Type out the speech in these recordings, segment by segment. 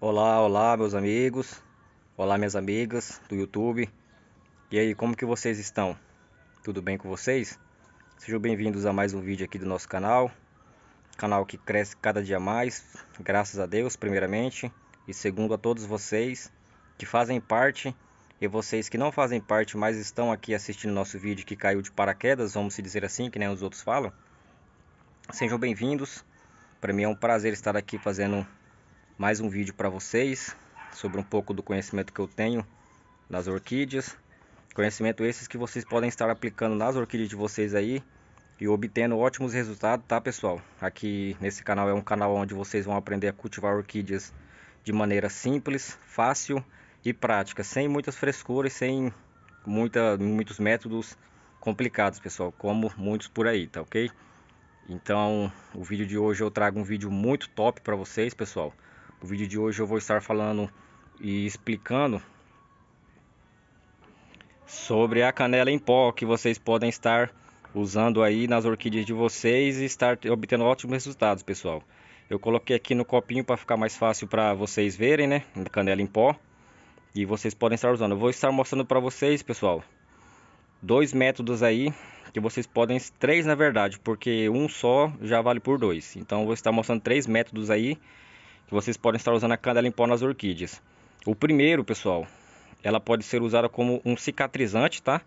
Olá, olá meus amigos, olá minhas amigas do YouTube. E aí, como que vocês estão? Tudo bem com vocês? Sejam bem-vindos a mais um vídeo aqui do nosso canal. Canal que cresce cada dia mais, graças a Deus, primeiramente, e segundo a todos vocês que fazem parte e vocês que não fazem parte, mas estão aqui assistindo nosso vídeo que caiu de paraquedas, vamos se dizer assim, que nem os outros falam. Sejam bem-vindos. Para mim é um prazer estar aqui fazendo mais um vídeo para vocês sobre um pouco do conhecimento que eu tenho nas orquídeas. Conhecimento esses que vocês podem estar aplicando nas orquídeas de vocês aí e obtendo ótimos resultados, tá pessoal? Aqui nesse canal é um canal onde vocês vão aprender a cultivar orquídeas de maneira simples, fácil e prática, sem muitas frescuras, sem muita, muitos métodos complicados, pessoal, como muitos por aí, tá ok? Então, o vídeo de hoje eu trago um vídeo muito top para vocês, pessoal. O vídeo de hoje eu vou estar falando e explicando sobre a canela em pó que vocês podem estar usando aí nas orquídeas de vocês e estar obtendo ótimos resultados, pessoal. Eu coloquei aqui no copinho para ficar mais fácil para vocês verem, né? Canela em pó. E vocês podem estar usando. Eu vou estar mostrando para vocês, pessoal, dois métodos aí que vocês podem... Três, na verdade, porque um só já vale por dois. Então, eu vou estar mostrando três métodos aí que vocês podem estar usando a em pó nas orquídeas. O primeiro, pessoal, ela pode ser usada como um cicatrizante, tá?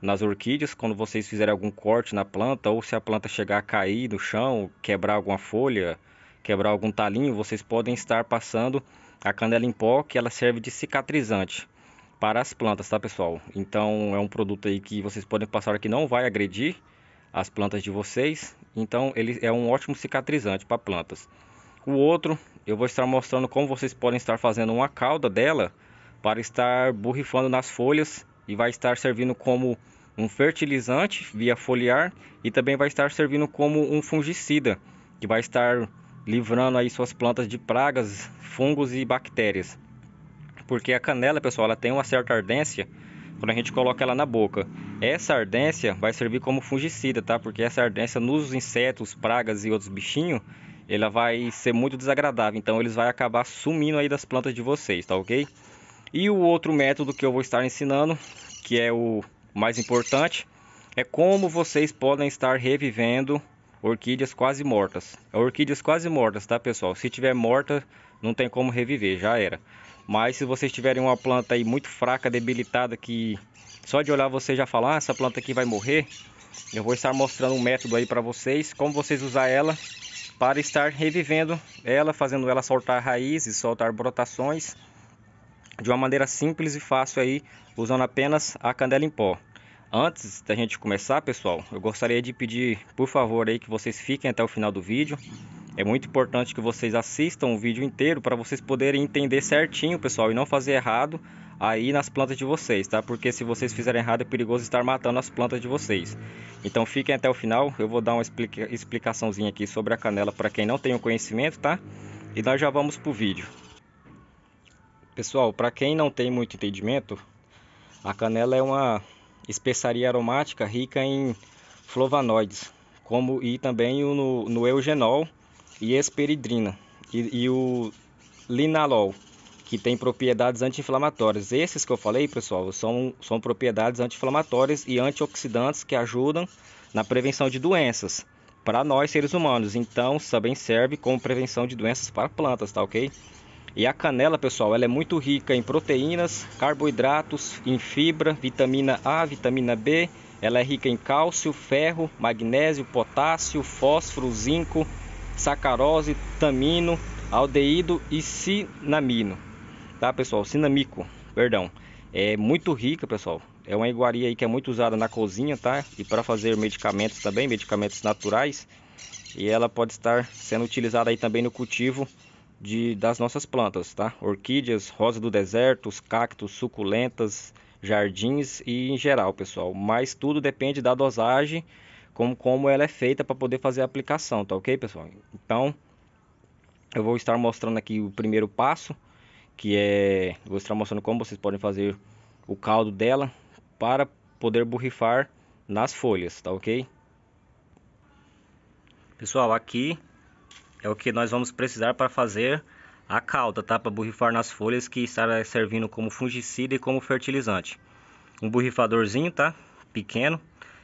Nas orquídeas, quando vocês fizerem algum corte na planta ou se a planta chegar a cair no chão, quebrar alguma folha, quebrar algum talinho, vocês podem estar passando a canela em pó, que ela serve de cicatrizante para as plantas, tá, pessoal? Então, é um produto aí que vocês podem passar que não vai agredir as plantas de vocês. Então, ele é um ótimo cicatrizante para plantas. O outro eu vou estar mostrando como vocês podem estar fazendo uma cauda dela para estar borrifando nas folhas e vai estar servindo como um fertilizante via foliar e também vai estar servindo como um fungicida que vai estar livrando aí suas plantas de pragas, fungos e bactérias. Porque a canela, pessoal, ela tem uma certa ardência quando a gente coloca ela na boca. Essa ardência vai servir como fungicida, tá? Porque essa ardência nos insetos, pragas e outros bichinhos ela vai ser muito desagradável, então eles vai acabar sumindo aí das plantas de vocês, tá ok? E o outro método que eu vou estar ensinando, que é o mais importante, é como vocês podem estar revivendo orquídeas quase mortas. Orquídeas quase mortas, tá pessoal? Se tiver morta, não tem como reviver, já era. Mas se vocês tiverem uma planta aí muito fraca, debilitada, que só de olhar você já falar, ah, essa planta aqui vai morrer, eu vou estar mostrando um método aí para vocês, como vocês usar ela para estar revivendo ela, fazendo ela soltar raízes, soltar brotações de uma maneira simples e fácil aí, usando apenas a candela em pó. Antes da gente começar, pessoal, eu gostaria de pedir, por favor, aí que vocês fiquem até o final do vídeo. É muito importante que vocês assistam o vídeo inteiro para vocês poderem entender certinho, pessoal, e não fazer errado aí nas plantas de vocês, tá? Porque se vocês uhum. fizerem errado é perigoso estar matando as plantas de vocês. Então fiquem até o final, eu vou dar uma explica explicaçãozinha aqui sobre a canela para quem não tem o conhecimento, tá? E nós já vamos pro vídeo. Pessoal, para quem não tem muito entendimento, a canela é uma especiaria aromática rica em flavonoides, como e também o, no, no eugenol e esperidrina e, e o linalol que tem propriedades anti-inflamatórias. Esses que eu falei, pessoal, são, são propriedades anti-inflamatórias e antioxidantes que ajudam na prevenção de doenças para nós seres humanos. Então, também serve como prevenção de doenças para plantas, tá ok? E a canela, pessoal, ela é muito rica em proteínas, carboidratos, em fibra, vitamina A, vitamina B. Ela é rica em cálcio, ferro, magnésio, potássio, fósforo, zinco, sacarose, tamino, aldeído e cinamino tá pessoal? Sinamico, perdão. É muito rica, pessoal. É uma iguaria aí que é muito usada na cozinha, tá? E para fazer medicamentos também, medicamentos naturais. E ela pode estar sendo utilizada aí também no cultivo de, das nossas plantas, tá? Orquídeas, rosa do deserto, cactos, suculentas, jardins e em geral, pessoal. Mas tudo depende da dosagem, como, como ela é feita para poder fazer a aplicação, tá ok, pessoal? Então, eu vou estar mostrando aqui o primeiro passo que é vou estar mostrando como vocês podem fazer o caldo dela para poder borrifar nas folhas, tá ok? Pessoal, aqui é o que nós vamos precisar para fazer a calda, tá? Para borrifar nas folhas que estará servindo como fungicida e como fertilizante. Um borrifadorzinho, tá? Pequeno.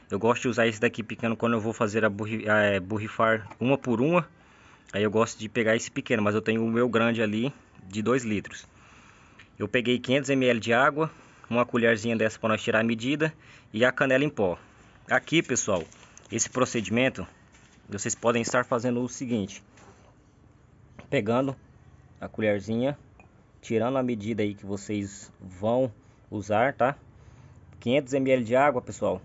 Eu gosto de usar esse daqui pequeno quando eu vou fazer a, a é, borrifar uma por uma. Aí eu gosto de pegar esse pequeno, mas eu tenho o meu grande ali de 2 litros. Eu peguei 500 ml de água, uma colherzinha dessa para nós tirar a medida e a canela em pó. Aqui, pessoal, esse procedimento vocês podem estar fazendo o seguinte: pegando a colherzinha, tirando a medida aí que vocês vão usar, tá? 500 ml de água, pessoal.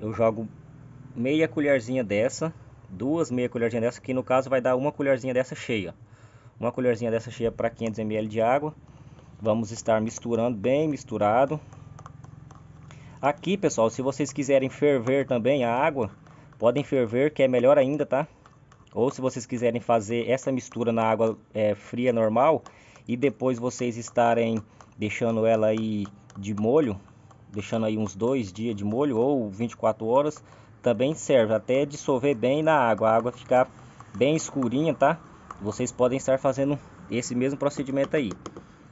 Eu jogo meia colherzinha dessa, duas meia colherzinha dessa, que no caso vai dar uma colherzinha dessa cheia uma colherzinha dessa cheia para 500 ml de água. Vamos estar misturando bem misturado. Aqui, pessoal, se vocês quiserem ferver também a água, podem ferver, que é melhor ainda, tá? Ou se vocês quiserem fazer essa mistura na água é, fria normal e depois vocês estarem deixando ela aí de molho, deixando aí uns dois dias de molho ou 24 horas, também serve até dissolver bem na água, a água ficar bem escurinha, tá? vocês podem estar fazendo esse mesmo procedimento aí.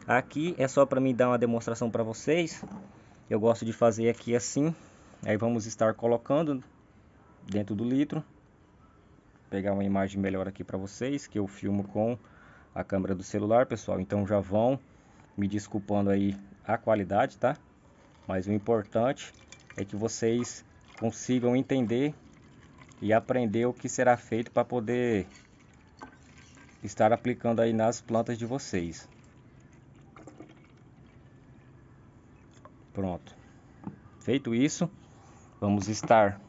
Aqui é só para me dar uma demonstração para vocês. Eu gosto de fazer aqui assim. Aí vamos estar colocando dentro do litro. Pegar uma imagem melhor aqui para vocês, que eu filmo com a câmera do celular, pessoal. Então já vão me desculpando aí a qualidade, tá? Mas o importante é que vocês consigam entender e aprender o que será feito para poder estar aplicando aí nas plantas de vocês. Pronto. Feito isso, vamos estar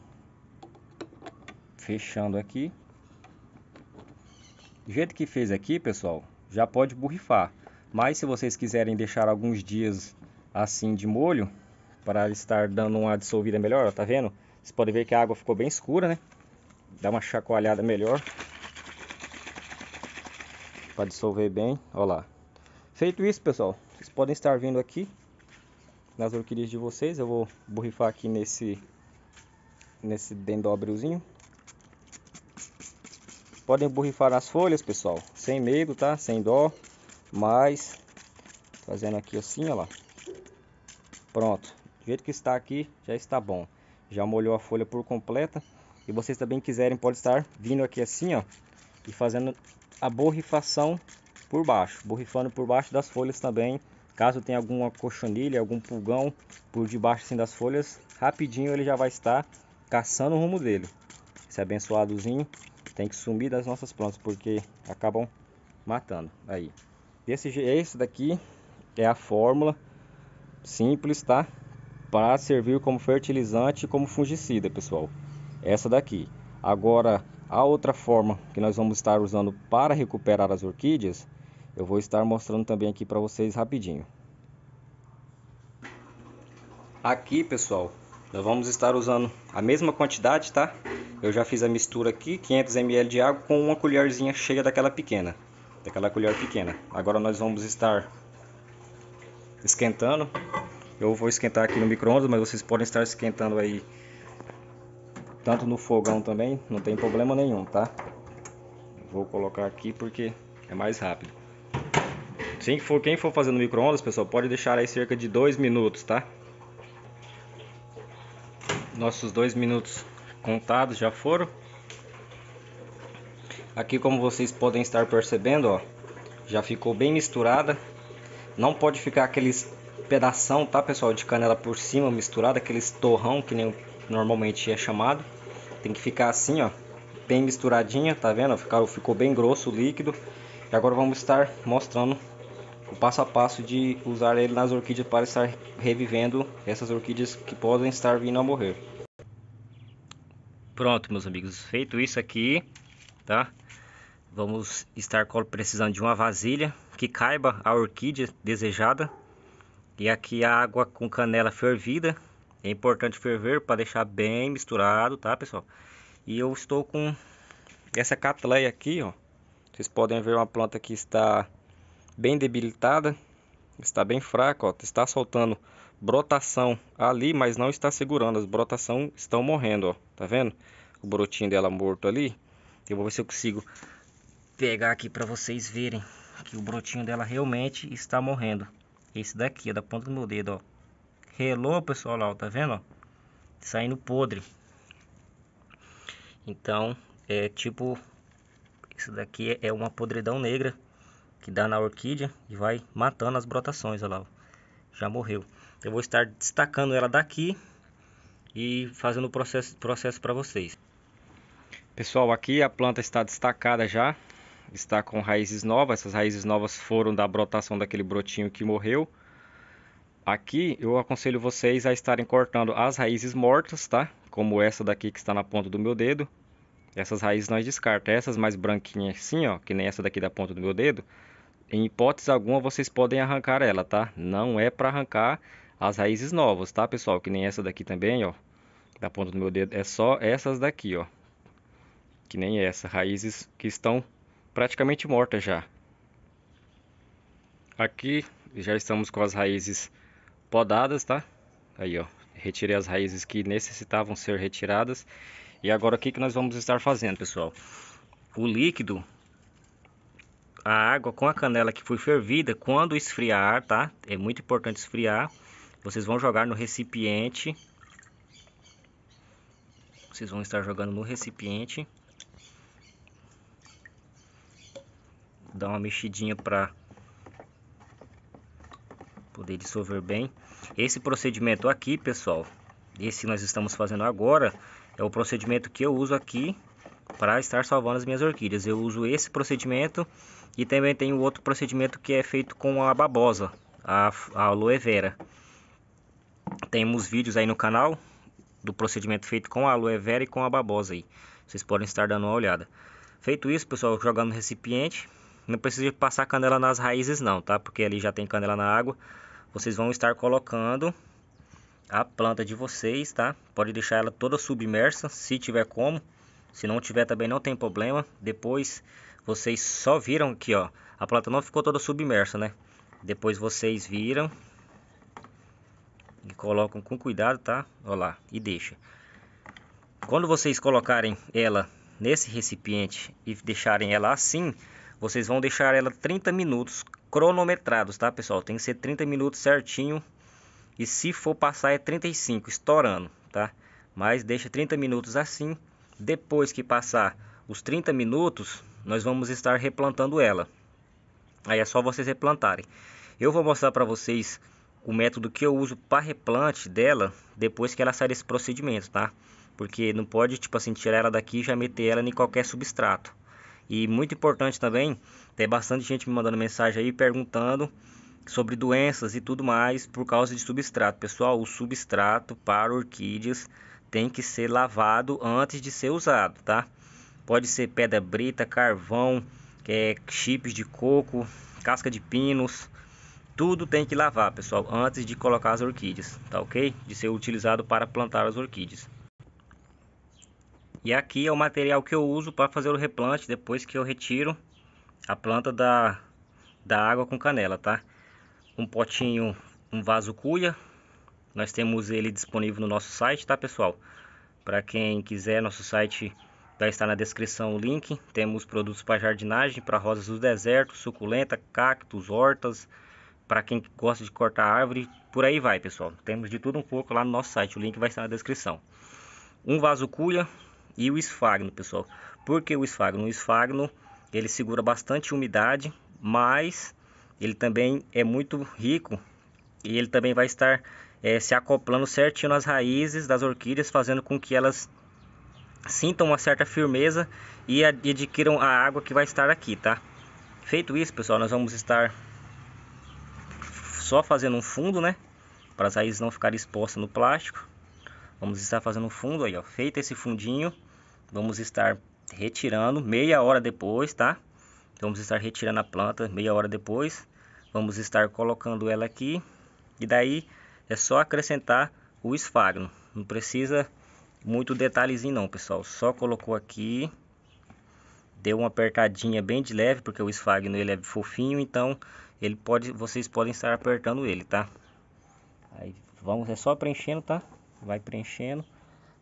fechando aqui. Do jeito que fez aqui, pessoal, já pode borrifar. Mas se vocês quiserem deixar alguns dias assim de molho, para estar dando uma dissolvida melhor, ó, tá vendo? Vocês podem ver que a água ficou bem escura, né? Dá uma chacoalhada melhor para dissolver bem, olha lá. Feito isso, pessoal, vocês podem estar vindo aqui nas orquídeas de vocês, eu vou borrifar aqui nesse nesse dendobrezinho. Podem borrifar as folhas, pessoal, sem medo, tá? Sem dó, mas fazendo aqui assim, olha lá. Pronto. Do jeito que está aqui, já está bom. Já molhou a folha por completa. E vocês também quiserem, pode estar vindo aqui assim, ó. E fazendo a borrifação por baixo, borrifando por baixo das folhas também. Caso tenha alguma cochonilha, algum pulgão por debaixo assim, das folhas, rapidinho ele já vai estar caçando o rumo dele. Esse abençoadozinho tem que sumir das nossas plantas porque acabam matando. Aí, esse, esse daqui é a fórmula simples, tá? Para servir como fertilizante e como fungicida, pessoal. Essa daqui. Agora, a outra forma que nós vamos estar usando para recuperar as orquídeas, eu vou estar mostrando também aqui para vocês rapidinho. Aqui, pessoal, nós vamos estar usando a mesma quantidade, tá? Eu já fiz a mistura aqui, 500 ml de água com uma colherzinha cheia daquela pequena, daquela colher pequena. Agora nós vamos estar esquentando. Eu vou esquentar aqui no micro-ondas, mas vocês podem estar esquentando aí tanto no fogão também, não tem problema nenhum, tá? Vou colocar aqui porque é mais rápido. Quem for, quem for fazer no micro-ondas, pessoal, pode deixar aí cerca de 2 minutos, tá? Nossos 2 minutos contados já foram. Aqui, como vocês podem estar percebendo, ó, já ficou bem misturada. Não pode ficar aqueles pedação, tá, pessoal, de canela por cima misturada, aqueles torrão que nem normalmente é chamado. Tem que ficar assim, ó, bem misturadinha, tá vendo? Ficou, ficou bem grosso o líquido. E agora vamos estar mostrando o passo a passo de usar ele nas orquídeas para estar revivendo essas orquídeas que podem estar vindo a morrer. Pronto, meus amigos, feito isso aqui, tá? Vamos estar precisando de uma vasilha que caiba a orquídea desejada. E aqui a água com canela fervida é importante ferver para deixar bem misturado, tá, pessoal? E eu estou com essa catleia aqui, ó. Vocês podem ver uma planta que está bem debilitada, está bem fraca, ó. Está soltando brotação ali, mas não está segurando. As brotações estão morrendo, ó. Tá vendo? O brotinho dela morto ali. Eu vou ver se eu consigo pegar aqui para vocês verem que o brotinho dela realmente está morrendo. Esse daqui, é da ponta do meu dedo, ó. Relou, pessoal, lá, ó, tá vendo? Ó? Saindo podre. Então, é tipo... Isso daqui é uma podridão negra que dá na orquídea e vai matando as brotações, lá. Já morreu. Eu vou estar destacando ela daqui e fazendo o processo processo para vocês. Pessoal, aqui a planta está destacada já, está com raízes novas. Essas raízes novas foram da brotação daquele brotinho que morreu. Aqui eu aconselho vocês a estarem cortando as raízes mortas, tá? Como essa daqui que está na ponta do meu dedo. Essas raízes nós descarta. Essas mais branquinhas assim, ó, que nem essa daqui da ponta do meu dedo, em hipótese alguma vocês podem arrancar ela, tá? Não é para arrancar as raízes novas, tá, pessoal? Que nem essa daqui também, ó, da ponta do meu dedo. É só essas daqui, ó, que nem essa, raízes que estão praticamente mortas já. Aqui já estamos com as raízes mortas podadas, tá? Aí, ó, retirei as raízes que necessitavam ser retiradas. E agora o que, que nós vamos estar fazendo, pessoal? O líquido, a água com a canela que foi fervida, quando esfriar, tá? É muito importante esfriar. Vocês vão jogar no recipiente. Vocês vão estar jogando no recipiente. Dá uma mexidinha para poder dissolver bem. Esse procedimento aqui, pessoal, esse que nós estamos fazendo agora, é o procedimento que eu uso aqui para estar salvando as minhas orquídeas. Eu uso esse procedimento e também tem o outro procedimento que é feito com a babosa, a, a aloe vera. Temos vídeos aí no canal do procedimento feito com a aloe vera e com a babosa aí. Vocês podem estar dando uma olhada. Feito isso, pessoal, jogando no recipiente. Não precisa passar canela nas raízes não, tá? Porque ali já tem canela na água vocês vão estar colocando a planta de vocês, tá? Pode deixar ela toda submersa, se tiver como. Se não tiver também não tem problema. Depois vocês só viram aqui, ó. A planta não ficou toda submersa, né? Depois vocês viram e colocam com cuidado, tá? Olha lá, e deixa. Quando vocês colocarem ela nesse recipiente e deixarem ela assim, vocês vão deixar ela 30 minutos cronometrados, tá, pessoal? Tem que ser 30 minutos certinho. E se for passar é 35, estourando, tá? Mas deixa 30 minutos assim. Depois que passar os 30 minutos, nós vamos estar replantando ela. Aí é só vocês replantarem. Eu vou mostrar para vocês o método que eu uso para replante dela depois que ela sair desse procedimento, tá? Porque não pode, tipo assim, tirar ela daqui e já meter ela em qualquer substrato. E muito importante também, tem bastante gente me mandando mensagem aí perguntando sobre doenças e tudo mais por causa de substrato. Pessoal, o substrato para orquídeas tem que ser lavado antes de ser usado, tá? Pode ser pedra brita, carvão, é, chips de coco, casca de pinos, tudo tem que lavar, pessoal, antes de colocar as orquídeas, tá ok? De ser utilizado para plantar as orquídeas. E aqui é o material que eu uso para fazer o replante depois que eu retiro a planta da, da água com canela, tá? Um potinho, um vaso cuia. Nós temos ele disponível no nosso site, tá, pessoal? Para quem quiser, nosso site vai estar na descrição o link. Temos produtos para jardinagem, para rosas do deserto, suculenta, cactos, hortas, para quem gosta de cortar árvore, por aí vai, pessoal. Temos de tudo um pouco lá no nosso site, o link vai estar na descrição. Um vaso cuia, e o esfagno, pessoal. Por que o esfagno? O esfagno ele segura bastante umidade, mas ele também é muito rico e ele também vai estar é, se acoplando certinho nas raízes das orquídeas, fazendo com que elas sintam uma certa firmeza e adquiram a água que vai estar aqui, tá? Feito isso, pessoal, nós vamos estar só fazendo um fundo, né? Para as raízes não ficarem expostas no plástico. Vamos estar fazendo um fundo aí, ó. Feito esse fundinho, vamos estar retirando meia hora depois, tá? Vamos estar retirando a planta meia hora depois. Vamos estar colocando ela aqui. E daí é só acrescentar o esfagno. Não precisa muito detalhezinho não, pessoal. Só colocou aqui. Deu uma apertadinha bem de leve, porque o esfagno ele é fofinho, então ele pode, vocês podem estar apertando ele, tá? Aí vamos é só preenchendo, tá? Vai preenchendo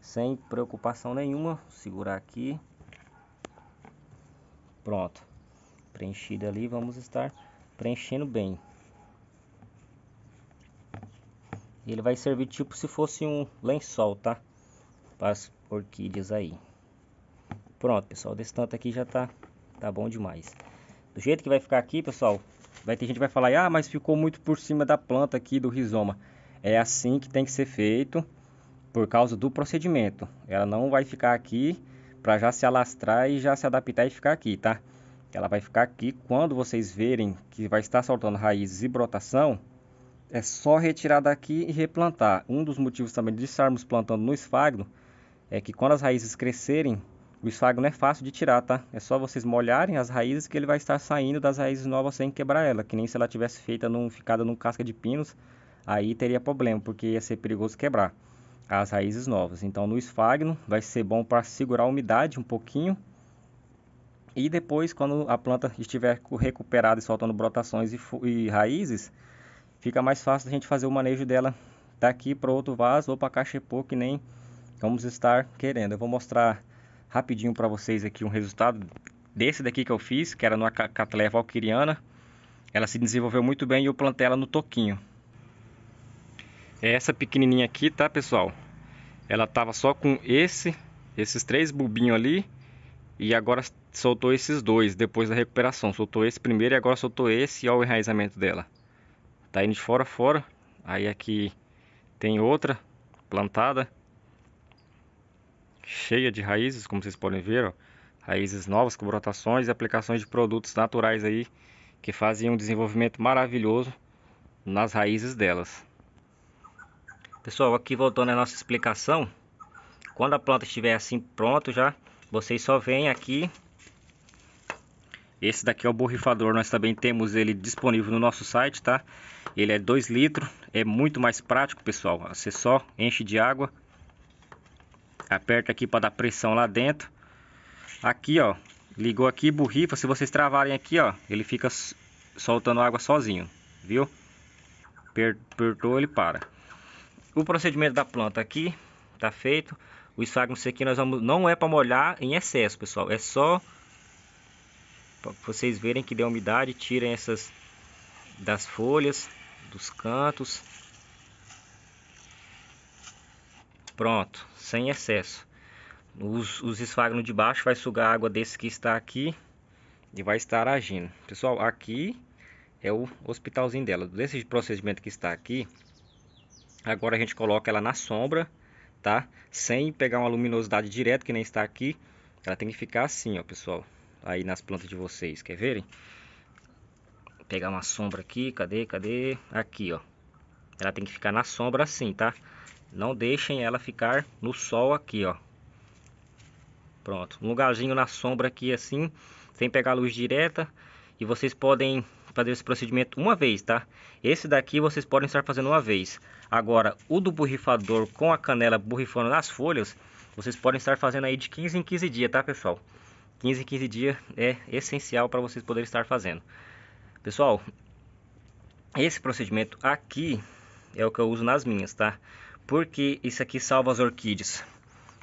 sem preocupação nenhuma. segurar aqui. Pronto. Preenchido ali, vamos estar preenchendo bem. Ele vai servir tipo se fosse um lençol, tá? Para as orquídeas aí. Pronto, pessoal, desse tanto aqui já tá tá bom demais. Do jeito que vai ficar aqui, pessoal, vai ter gente que vai falar: "Ah, mas ficou muito por cima da planta aqui do rizoma". É assim que tem que ser feito por causa do procedimento. Ela não vai ficar aqui para já se alastrar e já se adaptar e ficar aqui, tá? Ela vai ficar aqui quando vocês verem que vai estar soltando raízes e brotação, é só retirar daqui e replantar. Um dos motivos também de estarmos plantando no esfagno é que quando as raízes crescerem, o esfagno é fácil de tirar, tá? É só vocês molharem as raízes que ele vai estar saindo das raízes novas sem quebrar ela, que nem se ela tivesse feita num, ficada num casca de pinos, aí teria problema, porque ia ser perigoso quebrar as raízes novas. Então no esfagno vai ser bom para segurar a umidade um pouquinho e depois quando a planta estiver recuperada e soltando brotações e, e raízes, fica mais fácil a gente fazer o manejo dela daqui para outro vaso ou para cachepô que nem vamos estar querendo. Eu vou mostrar rapidinho para vocês aqui um resultado desse daqui que eu fiz, que era numa catleia valquiriana. Ela se desenvolveu muito bem e eu plantei ela no toquinho. É essa pequenininha aqui, tá, pessoal? Ela tava só com esse, esses três bubinhos ali. E agora soltou esses dois, depois da recuperação. Soltou esse primeiro e agora soltou esse. E olha o enraizamento dela. Tá indo de fora fora. Aí aqui tem outra plantada. Cheia de raízes, como vocês podem ver, ó. Raízes novas com brotações e aplicações de produtos naturais aí. Que fazem um desenvolvimento maravilhoso nas raízes delas. Pessoal, aqui voltando a nossa explicação, quando a planta estiver assim pronto já, vocês só vêm aqui. Esse daqui é o borrifador, nós também temos ele disponível no nosso site, tá? Ele é 2 litros, é muito mais prático, pessoal. Você só enche de água, aperta aqui para dar pressão lá dentro. Aqui, ó, ligou aqui, borrifa. Se vocês travarem aqui, ó, ele fica soltando água sozinho, viu? Apertou, ele para. O procedimento da planta aqui está feito. O sagmos aqui nós vamos não é para molhar em excesso, pessoal. É só para vocês verem que deu umidade, tirem essas das folhas, dos cantos. Pronto, sem excesso. Os, os esfagnos de baixo vai sugar a água desse que está aqui e vai estar agindo. Pessoal, aqui é o hospitalzinho dela. Desse procedimento que está aqui, Agora a gente coloca ela na sombra, tá? Sem pegar uma luminosidade direta que nem está aqui. Ela tem que ficar assim, ó, pessoal. Aí nas plantas de vocês, quer verem? Vou pegar uma sombra aqui, cadê, cadê? Aqui, ó. Ela tem que ficar na sombra assim, tá? Não deixem ela ficar no sol aqui, ó. Pronto, um lugarzinho na sombra aqui assim, sem pegar a luz direta. E vocês podem fazer esse procedimento uma vez, tá? Esse daqui vocês podem estar fazendo uma vez. Agora, o do borrifador com a canela borrifando nas folhas, vocês podem estar fazendo aí de 15 em 15 dias, tá, pessoal? 15 em 15 dias é essencial para vocês poderem estar fazendo. Pessoal, esse procedimento aqui é o que eu uso nas minhas, tá? Porque isso aqui salva as orquídeas.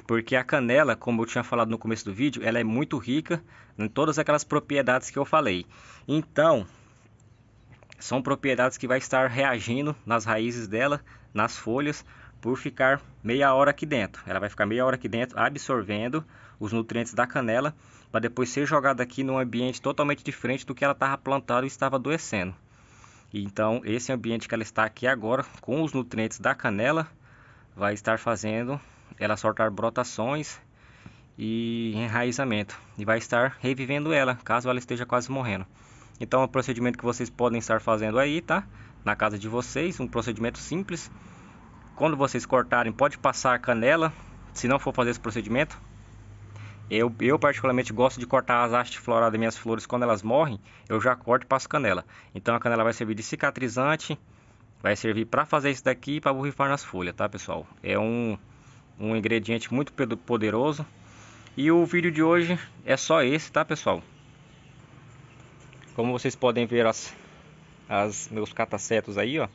Porque a canela, como eu tinha falado no começo do vídeo, ela é muito rica em todas aquelas propriedades que eu falei. Então, são propriedades que vai estar reagindo nas raízes dela, nas folhas, por ficar meia hora aqui dentro. Ela vai ficar meia hora aqui dentro absorvendo os nutrientes da canela para depois ser jogada aqui num ambiente totalmente diferente do que ela estava plantada e estava adoecendo. Então, esse ambiente que ela está aqui agora, com os nutrientes da canela, vai estar fazendo ela soltar brotações e enraizamento e vai estar revivendo ela, caso ela esteja quase morrendo. Então é um procedimento que vocês podem estar fazendo aí, tá? Na casa de vocês, um procedimento simples. Quando vocês cortarem, pode passar a canela, se não for fazer esse procedimento. Eu, eu particularmente gosto de cortar as hastes floradas das minhas flores quando elas morrem, eu já corto e passo canela. Então a canela vai servir de cicatrizante, vai servir para fazer isso daqui e para borrifar nas folhas, tá pessoal? É um, um ingrediente muito poderoso. E o vídeo de hoje é só esse, tá pessoal? Como vocês podem ver as, as meus catacetos aí, ó.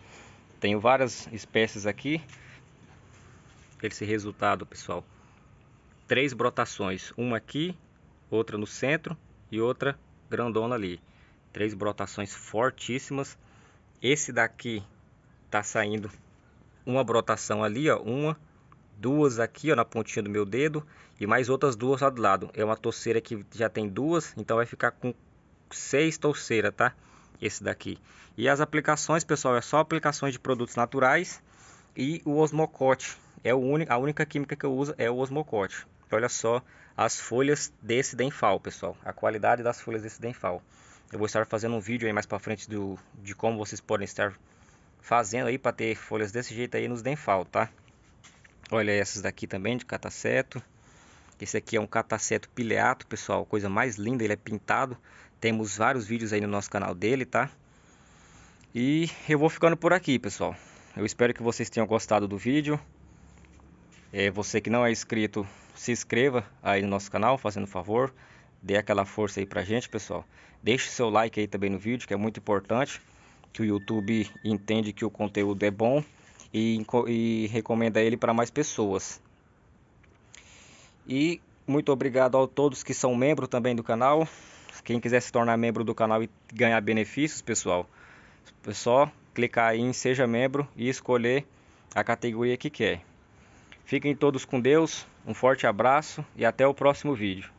Tenho várias espécies aqui. Esse resultado, pessoal. Três brotações, uma aqui, outra no centro e outra grandona ali. Três brotações fortíssimas. Esse daqui tá saindo uma brotação ali, ó, uma, duas aqui, ó, na pontinha do meu dedo e mais outras duas lá do lado. É uma torceira que já tem duas, então vai ficar com seis touceira, tá? Esse daqui. E as aplicações, pessoal, é só aplicações de produtos naturais e o osmocote. É o único, a única química que eu uso é o osmocote. Olha só as folhas desse denfal, pessoal. A qualidade das folhas desse denfal. Eu vou estar fazendo um vídeo aí mais para frente do, de como vocês podem estar fazendo aí para ter folhas desse jeito aí nos denfal, tá? Olha essas daqui também de cataceto. Esse aqui é um cataceto pileato, pessoal. Coisa mais linda, ele é pintado. Temos vários vídeos aí no nosso canal dele, tá? E eu vou ficando por aqui, pessoal. Eu espero que vocês tenham gostado do vídeo. É, você que não é inscrito, se inscreva aí no nosso canal, fazendo favor. Dê aquela força aí pra gente, pessoal. Deixe seu like aí também no vídeo, que é muito importante. Que o YouTube entende que o conteúdo é bom e, e recomenda ele para mais pessoas. E muito obrigado a todos que são membros também do canal. Quem quiser se tornar membro do canal e ganhar benefícios, pessoal, é só clicar aí em seja membro e escolher a categoria que quer. Fiquem todos com Deus, um forte abraço e até o próximo vídeo.